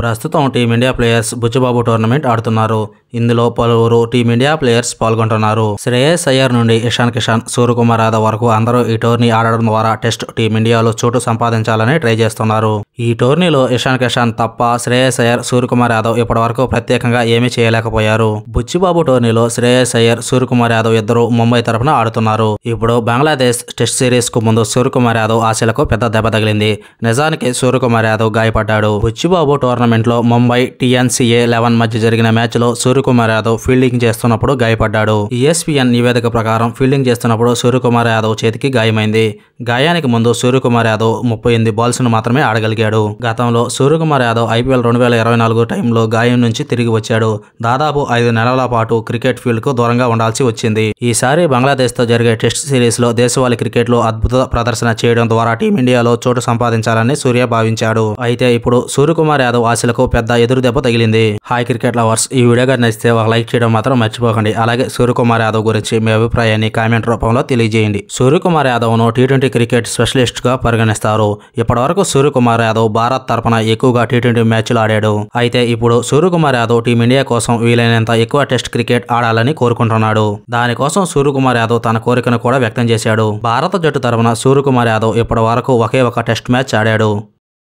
ప్రస్తుతం team India players Buchi Babu tournament ఆడుతున్నారు ఇందులో పలువురు టీమిండియా ప్లేయర్స్ పాల్గొంటున్నారు శ్రేయస్ అయ్యర్ నుండి ఇషాన్ కిషాన్ సూర్యకుమార్ యాదవ్ వరకు అందరూ ఈ టోర్నీ ఆడడం ద్వారా టెస్ట్ టీమిండియాలో చోటు సంపాదించాలని ట్రై చేస్తున్నారు ఈ టోర్నీలో ఇషాన్ కిషాన్ తప్ప శ్రేయస్ అయ్యర్ సూర్యకుమార్ యాదవ్ ఇప్పటివరకు ప్రత్యేకంగా ఏమీ చేయలేకపోయారు బుచ్చిబాబు టోర్నీలో శ్రేయస్ అయ్యర్ సూర్యకుమార్ యాదవ్ ఇద్దరు ముంబై తరఫున ఆడుతున్నారు ఇప్పుడు బంగ్లాదేశ్ టెస్ట్ సిరీస్ కు ముందు సూర్యకుమార్ యాదవ్ ఆశలకు పెద్ద దెబ్బ తగిలింది నిజానికి సూర్యకుమార్ యాదవ్ గాయపడ్డాడు బుచ్చిబాబు టోర్నమెంట్ టోర్నమెంట్లో ముంబై టీఎన్సీఏ లెవెన్ మధ్య జరిగిన మ్యాచ్లో సూర్యకుమార్ యాదవ్ ఫీల్డింగ్ చేస్తున్నప్పుడు గాయపడ్డాడు ఈఎస్పీఎన్ నివేదిక ప్రకారం ఫీల్డింగ్ చేస్తున్నప్పుడు సూర్యకుమార్ యాదవ్ చేతికి గాయమైంది గాయానికి ముందు సూర్యకుమార్ యాదవ్ ముప్పై ఎనిమిది బాల్స్ను మాత్రమే ఆడగలిగాడు గతంలో సూర్యకుమార్ యాదవ్ ఐపీఎల్ రెండు వేల ఇరవై నాలుగు టైంలో గాయం నుంచి తిరిగి వచ్చాడు దాదాపు ఐదు నెలల పాటు క్రికెట్ ఫీల్డ్కు దూరంగా ఉండాల్సి వచ్చింది ఈసారి బంగ్లాదేశ్తో జరిగే టెస్ట్ సిరీస్లో దేశవాళీ క్రికెట్లో అద్భుత ప్రదర్శన చేయడం ద్వారా టీమిండియాలో చోటు సంపాదించాలని సూర్య భావించాడు అయితే ఇప్పుడు సూర్యకుమార్ యాదవ్ వాసులకు పెద్ద ఎదురు దెబ్బ తగిలింది హాయ్ క్రికెట్ లవర్స్ ఈ వీడియో గారు నచ్చితే ఒక లైక్ చేయడం మాత్రం మర్చిపోకండి అలాగే సూర్యకుమార్ యాదవ్ గురించి మీ అభిప్రాయాన్ని కామెంట్ రూపంలో తెలియజేయండి Suryakumar Yadav T twenty cricket స్పెషలిస్ట్గా పరిగణిస్తారు ఇప్పటివరకు సూర్యకుమార్ యాదవ్ భారత్ తరపున ఎక్కువగా టీ ట్వంటీ మ్యాచ్లు ఆడాడు అయితే ఇప్పుడు సూర్యకుమార్ యాదవ్ టీమిండియా కోసం వీలైనంత ఎక్కువ టెస్ట్ క్రికెట్ ఆడాలని కోరుకుంటున్నాడు దానికోసం సూర్యకుమార్ యాదవ్ తన కోరికను కూడా వ్యక్తం చేశాడు భారత జట్టు తరపున సూర్యకుమార్ యాదవ్ ఇప్పటి వరకు ఒకే ఒక టెస్ట్ మ్యాచ్ ఆడాడు